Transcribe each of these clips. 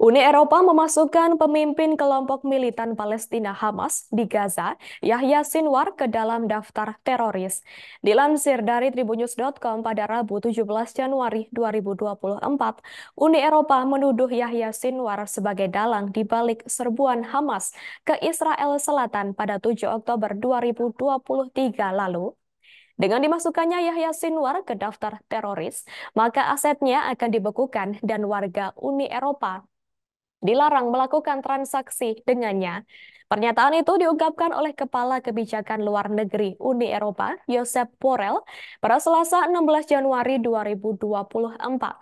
Uni Eropa memasukkan pemimpin kelompok militan Palestina Hamas di Gaza, Yahya Sinwar, ke dalam daftar teroris. Dilansir dari tribunnews.com pada Rabu 17 Januari 2024, Uni Eropa menuduh Yahya Sinwar sebagai dalang di balik serbuan Hamas ke Israel Selatan pada 7 Oktober 2023 lalu dengan dimasukkannya Yahya Sinwar ke daftar teroris, maka asetnya akan dibekukan dan warga Uni Eropa dilarang melakukan transaksi dengannya. Pernyataan itu diungkapkan oleh Kepala Kebijakan Luar Negeri Uni Eropa, Josep Borrell, pada Selasa 16 Januari 2024.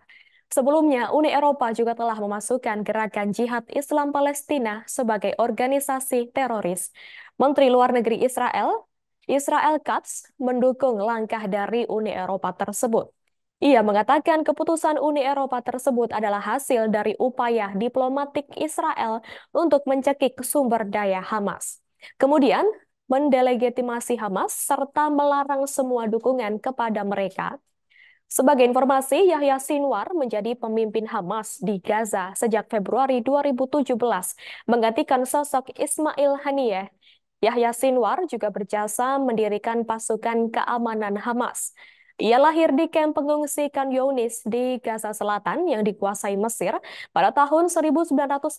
Sebelumnya, Uni Eropa juga telah memasukkan gerakan jihad Islam Palestina sebagai organisasi teroris. Menteri Luar Negeri Israel, Israel Katz, mendukung langkah dari Uni Eropa tersebut. Ia mengatakan keputusan Uni Eropa tersebut adalah hasil dari upaya diplomatik Israel untuk mencekik sumber daya Hamas. Kemudian, mendelegitimasi Hamas serta melarang semua dukungan kepada mereka. Sebagai informasi, Yahya Sinwar menjadi pemimpin Hamas di Gaza sejak Februari 2017, menggantikan sosok Ismail Haniyeh. Yahya Sinwar juga berjasa mendirikan pasukan keamanan Hamas. Ia lahir di kamp pengungsi Khan Yunis di Gaza Selatan yang dikuasai Mesir pada tahun 1962.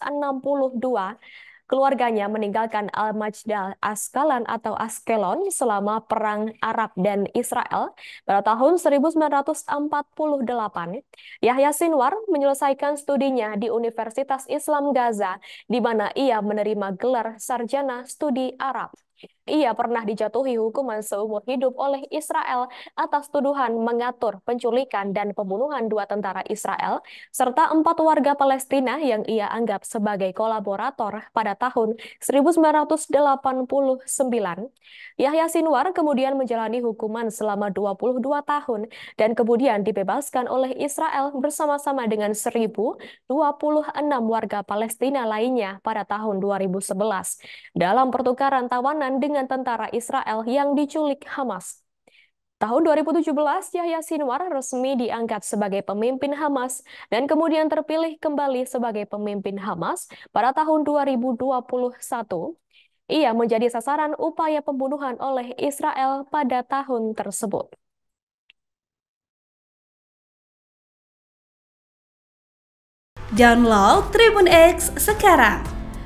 Keluarganya meninggalkan al majdal Askalan atau Askelon selama Perang Arab dan Israel pada tahun 1948. Yahya Sinwar menyelesaikan studinya di Universitas Islam Gaza, di mana ia menerima gelar Sarjana Studi Arab. Ia pernah dijatuhi hukuman seumur hidup oleh Israel atas tuduhan mengatur penculikan dan pembunuhan dua tentara Israel, serta empat warga Palestina yang ia anggap sebagai kolaborator pada tahun 1989. Yahya Sinwar kemudian menjalani hukuman selama 22 tahun dan kemudian dibebaskan oleh Israel bersama-sama dengan 1.026 warga Palestina lainnya pada tahun 2011. Dalam pertukaran tawanan berhubungan dengan tentara Israel yang diculik Hamas. Tahun 2017, Yahya Sinwar resmi diangkat sebagai pemimpin Hamas dan kemudian terpilih kembali sebagai pemimpin Hamas pada tahun 2021. Ia menjadi sasaran upaya pembunuhan oleh Israel pada tahun tersebut. Download Tribun X sekarang